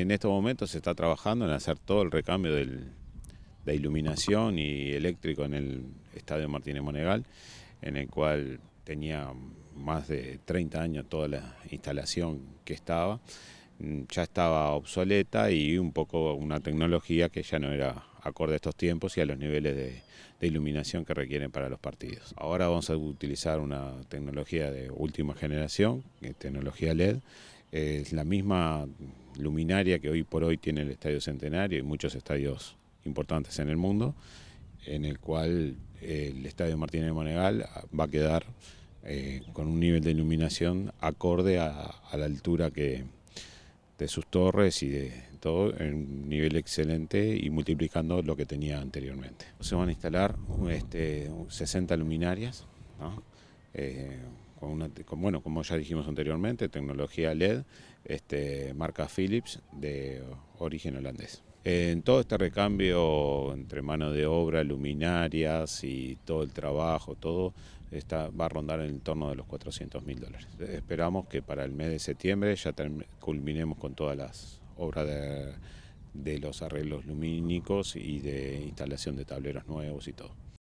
En estos momentos se está trabajando en hacer todo el recambio de iluminación y eléctrico en el Estadio Martínez Monegal, en el cual tenía más de 30 años toda la instalación que estaba. Mm, ya estaba obsoleta y un poco una tecnología que ya no era acorde a estos tiempos y a los niveles de, de iluminación que requieren para los partidos. Ahora vamos a utilizar una tecnología de última generación, tecnología LED, es la misma luminaria que hoy por hoy tiene el Estadio Centenario y muchos estadios importantes en el mundo, en el cual eh, el Estadio Martínez Monegal ah, va a quedar eh, con un nivel de iluminación acorde a, la altura que de sus torres y de todo, en un nivel excelente y multiplicando lo que tenía anteriormente. Se van a instalar este, 60 luminarias, eh, con bueno, como ya dijimos anteriormente, tecnología LED, este, marca Philips de origen holandés. En todo este recambio entre mano de obra, luminarias y todo el trabajo, todo está, va a rondar en torno de los 400 mil dólares. Esperamos que para el mes de septiembre ya culminemos con todas las obras de, de los arreglos lumínicos y de instalación de tableros nuevos y todo.